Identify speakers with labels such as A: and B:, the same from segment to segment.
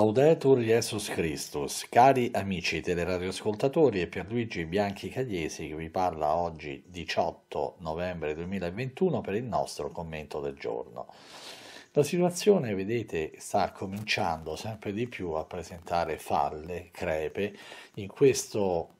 A: Laudetur Jesus Christus, cari amici teleradioascoltatori e Pierluigi Bianchi Cagliesi che vi parla oggi 18 novembre 2021 per il nostro commento del giorno. La situazione, vedete, sta cominciando sempre di più a presentare falle, crepe, in questo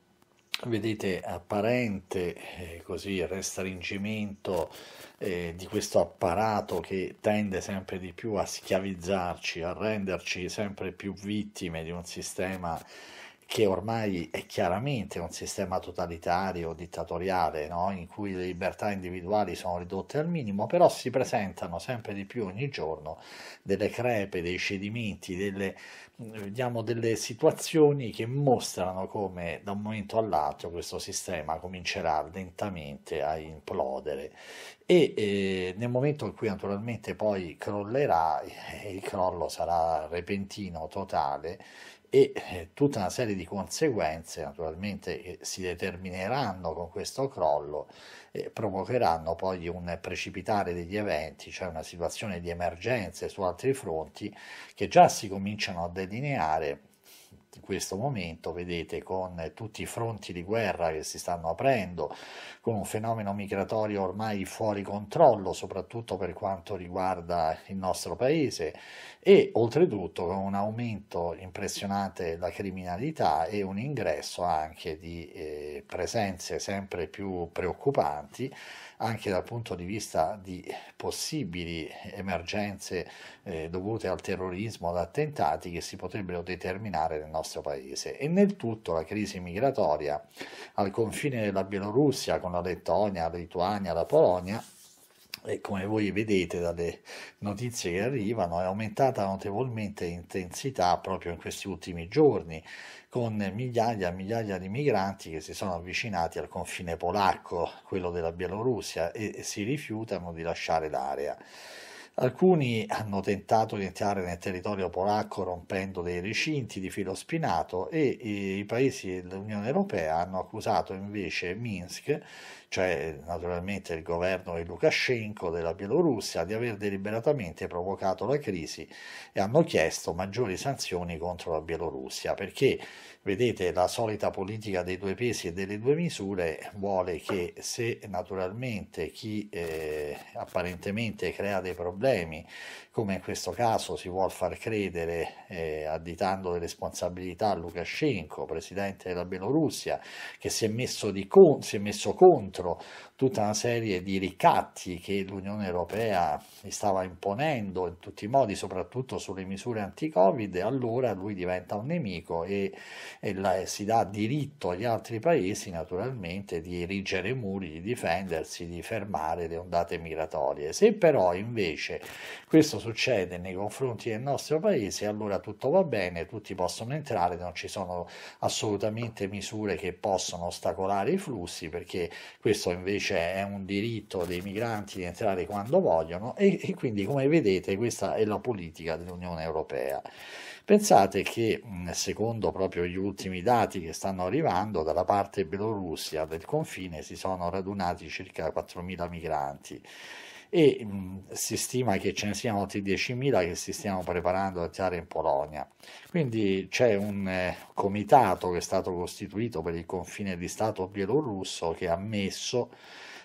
A: Vedete apparente eh, così, restringimento eh, di questo apparato che tende sempre di più a schiavizzarci, a renderci sempre più vittime di un sistema che ormai è chiaramente un sistema totalitario, dittatoriale, no? in cui le libertà individuali sono ridotte al minimo, però si presentano sempre di più ogni giorno delle crepe, dei cedimenti, delle, mm, diciamo, delle situazioni che mostrano come da un momento all'altro questo sistema comincerà lentamente a implodere e eh, nel momento in cui naturalmente poi crollerà, il crollo sarà repentino, totale, e eh, tutta una serie di conseguenze naturalmente che eh, si determineranno con questo crollo e provocheranno poi un precipitare degli eventi, cioè una situazione di emergenze su altri fronti che già si cominciano a delineare in questo momento, vedete, con tutti i fronti di guerra che si stanno aprendo, con un fenomeno migratorio ormai fuori controllo, soprattutto per quanto riguarda il nostro paese, e oltretutto con un aumento impressionante della criminalità e un ingresso anche di eh, presenze sempre più preoccupanti anche dal punto di vista di possibili emergenze eh, dovute al terrorismo, ad attentati che si potrebbero determinare nel nostro paese. E nel tutto la crisi migratoria al confine della Bielorussia con la Lettonia, la Lituania, la Polonia e come voi vedete dalle notizie che arrivano è aumentata notevolmente l'intensità proprio in questi ultimi giorni con migliaia e migliaia di migranti che si sono avvicinati al confine polacco, quello della Bielorussia, e si rifiutano di lasciare l'area. Alcuni hanno tentato di entrare nel territorio polacco rompendo dei recinti di filo spinato e i paesi dell'Unione Europea hanno accusato invece Minsk, cioè naturalmente il governo di Lukashenko della Bielorussia, di aver deliberatamente provocato la crisi e hanno chiesto maggiori sanzioni contro la Bielorussia perché Vedete, la solita politica dei due pesi e delle due misure vuole che se naturalmente chi eh, apparentemente crea dei problemi, come in questo caso si vuol far credere eh, additando le responsabilità a Lukashenko, presidente della Bielorussia, che si è messo, con si è messo contro tutta una serie di ricatti che l'Unione Europea gli stava imponendo in tutti i modi, soprattutto sulle misure anti-Covid, allora lui diventa un nemico e e la, si dà diritto agli altri paesi naturalmente di erigere muri, di difendersi, di fermare le ondate migratorie. Se però invece questo succede nei confronti del nostro paese, allora tutto va bene, tutti possono entrare, non ci sono assolutamente misure che possono ostacolare i flussi perché questo invece è un diritto dei migranti di entrare quando vogliono e, e quindi come vedete questa è la politica dell'Unione Europea. Pensate che, mm, secondo proprio gli ultimi dati che stanno arrivando, dalla parte Bielorussia del confine si sono radunati circa 4.000 migranti e mh, mm, si stima che ce ne siano altri 10.000 che si stiano preparando a tirare in Polonia. Quindi c'è un eh, comitato che è stato costituito per il confine di Stato bielorusso che ha messo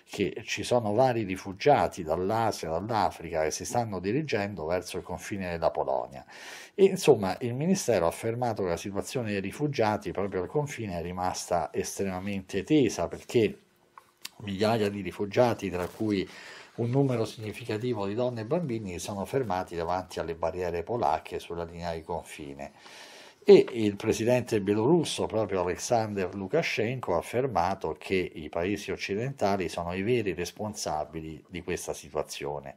A: che ci sono vari rifugiati dall'Asia, dall'Africa che si stanno dirigendo verso il confine della Polonia. E, insomma, il Ministero ha affermato che la situazione dei rifugiati proprio al confine è rimasta estremamente tesa perché migliaia di rifugiati, tra cui un numero significativo di donne e bambini, sono fermati davanti alle barriere polacche sulla linea di confine e il presidente bielorusso, proprio Alexander Lukashenko, ha affermato che i paesi occidentali sono i veri responsabili di questa situazione,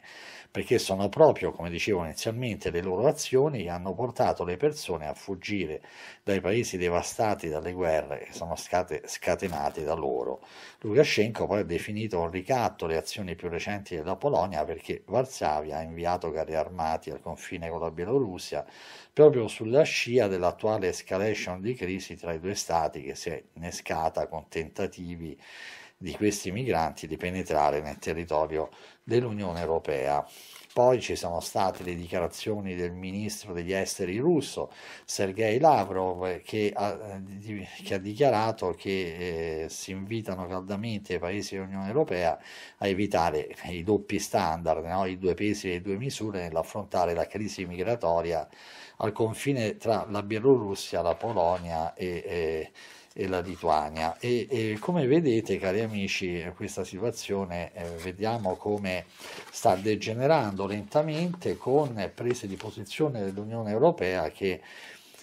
A: perché sono proprio, come dicevo inizialmente, le loro azioni che hanno portato le persone a fuggire dai paesi devastati dalle guerre che sono state scatenate da loro. Lukashenko poi ha definito un ricatto le azioni più recenti della Polonia perché Varsavia ha inviato carri armati al confine con la Bielorussia proprio sulla scia dell'attuale l'attuale escalation di crisi tra i due stati che si è innescata con tentativi di questi migranti di penetrare nel territorio dell'Unione Europea. Poi ci sono state le dichiarazioni del ministro degli esteri russo, Sergei Lavrov, che ha, eh, che ha dichiarato che eh, si invitano caldamente i paesi dell'Unione Europea a evitare i doppi standard, no? i due pesi e le due misure nell'affrontare la crisi migratoria al confine tra la Bielorussia, la Polonia e... e eh, e la Lituania. E, e come vedete, cari amici, questa situazione eh, vediamo come sta degenerando lentamente con prese di posizione dell'Unione Europea che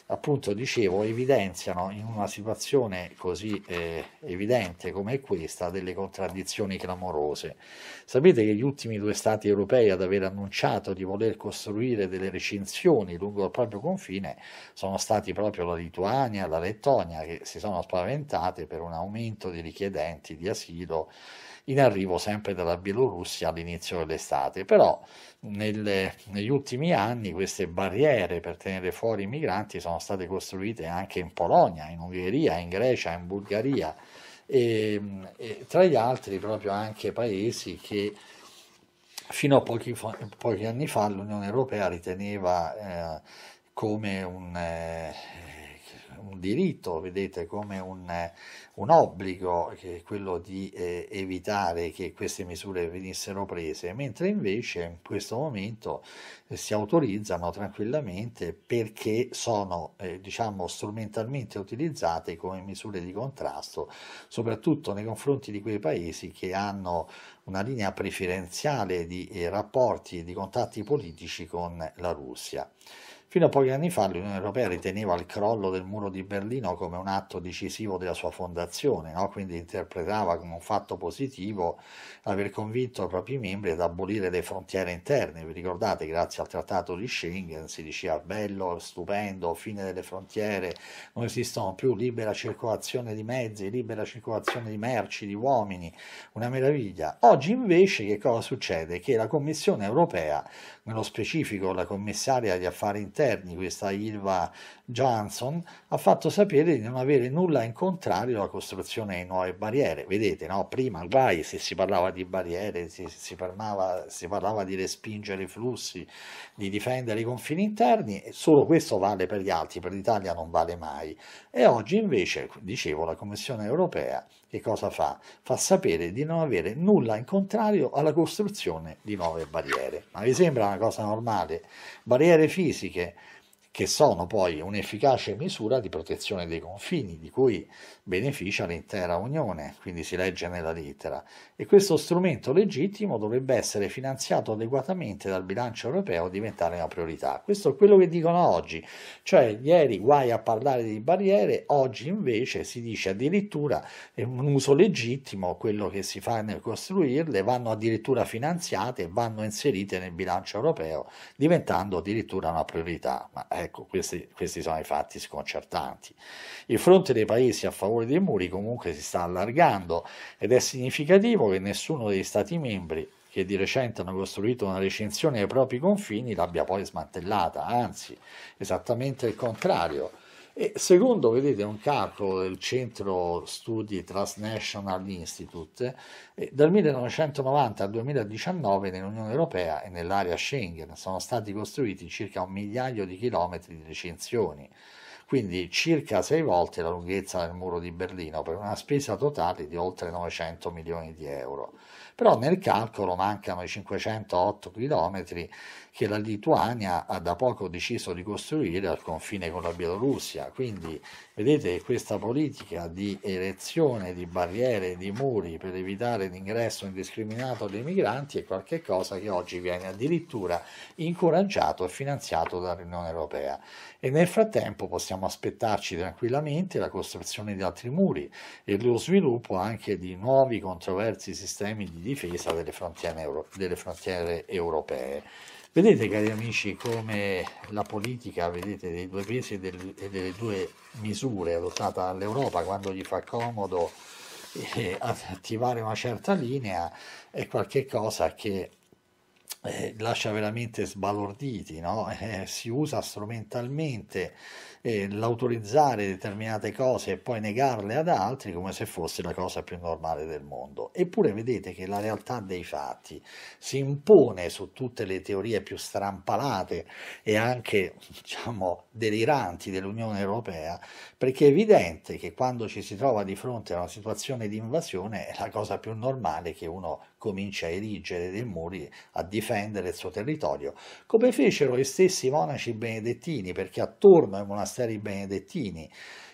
A: appunto dicevo evidenziano in una situazione così eh, evidente come questa delle contraddizioni clamorose. Sapete che gli ultimi due stati europei ad aver annunciato di voler costruire delle recinzioni lungo il proprio confine sono stati proprio la Lituania e la Lettonia che si sono spaventate per un aumento di richiedenti di asilo in arrivo sempre dalla Bielorussia all'inizio dell'estate, però nel, negli ultimi anni queste barriere per tenere fuori i migranti sono sono state costruite anche in Polonia, in Ungheria, in Grecia, in Bulgaria, e, e tra gli altri proprio anche paesi che fino a pochi, pochi anni fa l'Unione Europea riteneva eh, come un, eh, un diritto, vedete, come un, eh, un obbligo, che è quello di eh, evitare che queste misure venissero prese, mentre invece in questo momento eh, si autorizzano tranquillamente perché sono, eh, diciamo, strumentalmente utilizzate come misure di contrasto, soprattutto nei confronti di quei paesi che hanno una linea preferenziale di eh, rapporti e di contatti politici con la Russia. Fino a pochi anni fa l'Unione Europea riteneva il crollo del muro di Berlino come un atto decisivo della sua fondazione, no? quindi interpretava come un fatto positivo aver convinto i propri membri ad abolire le frontiere interne. Vi ricordate, grazie al trattato di Schengen si diceva bello, stupendo, fine delle frontiere, non esistono più, libera circolazione di mezzi, libera circolazione di merci, di uomini, una meraviglia. Oggi invece che cosa succede? Che la Commissione europea, nello specifico la commissaria agli affari interni, interni, questa Ilva Johnson, ha fatto sapere di non avere nulla in contrario alla costruzione di nuove barriere. Vedete, no? prima guai se si parlava di barriere, si, si, parlava, si parlava di respingere i flussi, di difendere i confini interni, solo questo vale per gli altri, per l'Italia non vale mai. E oggi invece, dicevo, la Commissione europea che cosa fa? Fa sapere di non avere nulla in contrario alla costruzione di nuove barriere. Ma vi sembra una cosa normale? Barriere fisiche, che sono poi un'efficace misura di protezione dei confini, di cui beneficia l'intera Unione, quindi si legge nella lettera. E questo strumento legittimo dovrebbe essere finanziato adeguatamente dal bilancio europeo e diventare una priorità. Questo è quello che dicono oggi, cioè ieri guai a parlare di barriere, oggi invece si dice addirittura è un uso legittimo quello che si fa nel costruirle, vanno addirittura finanziate, vanno inserite nel bilancio europeo, diventando addirittura una priorità. Ma, eh, Ecco, questi, questi sono i fatti sconcertanti. Il fronte dei paesi a favore dei muri comunque si sta allargando ed è significativo che nessuno degli Stati membri che di recente hanno costruito una recinzione ai propri confini l'abbia poi smantellata, anzi, esattamente il contrario e secondo, vedete, un calcolo del Centro Studi Transnational Institute, eh, dal 1990 al 2019 nell'Unione Europea e nell'area Schengen sono stati costruiti circa un migliaio di chilometri di recinzioni, quindi circa sei volte la lunghezza del muro di Berlino, per una spesa totale di oltre 900 milioni di euro però nel calcolo mancano i 508 km che la Lituania ha da poco deciso di costruire al confine con la Bielorussia, quindi vedete che questa politica di erezione di barriere, di muri per evitare l'ingresso indiscriminato dei migranti è qualcosa che oggi viene addirittura incoraggiato e finanziato dall'Unione Europea e nel frattempo possiamo aspettarci tranquillamente la costruzione di altri muri e lo sviluppo anche di nuovi controversi sistemi di difesa delle frontiere, euro, delle frontiere europee. Vedete cari amici come la politica vedete, dei due pesi e, del, e delle due misure adottata all'Europa quando gli fa comodo eh, attivare una certa linea è qualcosa che eh, lascia veramente sbalorditi, no? eh, si usa strumentalmente eh, l'autorizzare determinate cose e poi negarle ad altri come se fosse la cosa più normale del mondo. Eppure vedete che la realtà dei fatti si impone su tutte le teorie più strampalate e anche diciamo, deliranti dell'Unione Europea, perché è evidente che quando ci si trova di fronte a una situazione di invasione è la cosa più normale che uno comincia a erigere dei muri, a difendere il suo territorio, come fecero gli stessi monaci benedettini, perché attorno a una monasteri benedettini,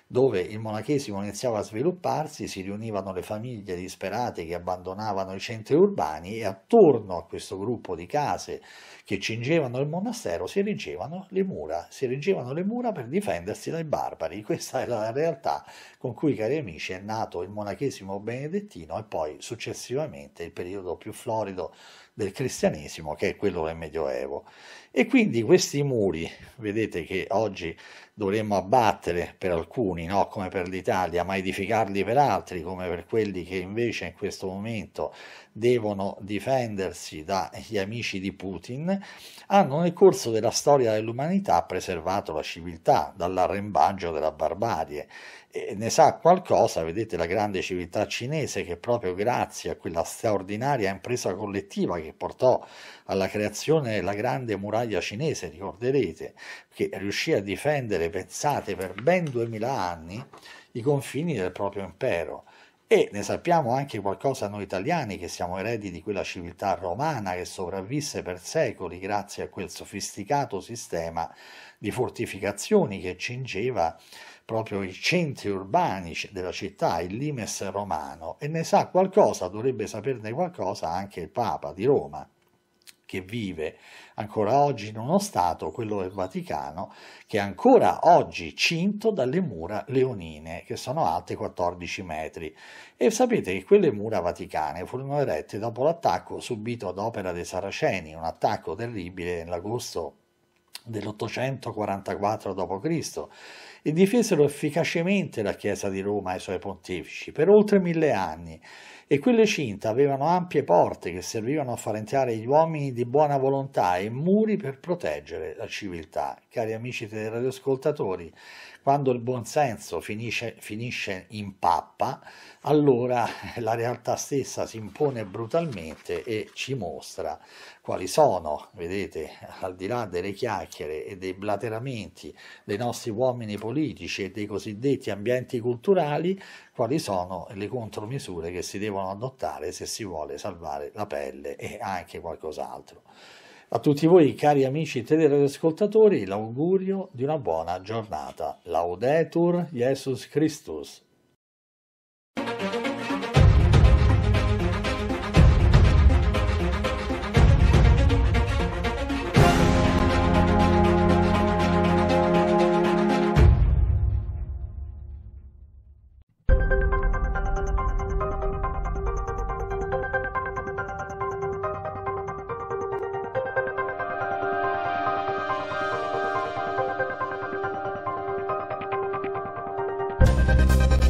A: dove il monachesimo iniziava a svilupparsi, si riunivano le famiglie disperate che abbandonavano i centri urbani e attorno a questo gruppo di case che cingevano il monastero si erigevano le mura, si erigevano le mura per difendersi dai barbari. Questa è la realtà con cui, cari amici, è nato il monachesimo benedettino e poi successivamente il periodo più florido del cristianesimo, che è quello del Medioevo. E quindi questi muri, vedete che oggi dovremmo abbattere per alcuni, no? come per l'Italia, ma edificarli per altri, come per quelli che invece in questo momento devono difendersi dagli amici di Putin, hanno nel corso della storia dell'umanità preservato la civiltà dall'arrembaggio della barbarie ne sa qualcosa, vedete la grande civiltà cinese che proprio grazie a quella straordinaria impresa collettiva che portò alla creazione della grande muraglia cinese, ricorderete, che riuscì a difendere, pensate, per ben duemila anni i confini del proprio impero. E ne sappiamo anche qualcosa noi italiani che siamo eredi di quella civiltà romana che sopravvisse per secoli grazie a quel sofisticato sistema di fortificazioni che cingeva proprio i centri urbani della città, il limes romano, e ne sa qualcosa, dovrebbe saperne qualcosa anche il Papa di Roma che vive ancora oggi in uno Stato, quello del Vaticano, che è ancora oggi cinto dalle mura leonine, che sono alte 14 metri. E sapete che quelle mura vaticane furono erette dopo l'attacco subito ad opera dei Saraceni, un attacco terribile nell'agosto dell'844 d.C. e difesero efficacemente la Chiesa di Roma e i suoi pontefici per oltre mille anni e quelle cinte avevano ampie porte che servivano a far entrare gli uomini di buona volontà e muri per proteggere la civiltà. Cari amici radioascoltatori, quando il buonsenso finisce, finisce in pappa, allora la realtà stessa si impone brutalmente e ci mostra quali sono, vedete, al di là delle chiacchiere e dei blateramenti dei nostri uomini politici e dei cosiddetti ambienti culturali, quali sono le contromisure che si devono devono adottare se si vuole salvare la pelle e anche qualcos'altro. A tutti voi, cari amici teleascoltatori, l'augurio di una buona giornata. Laudetur Jesus Christus. Thank you.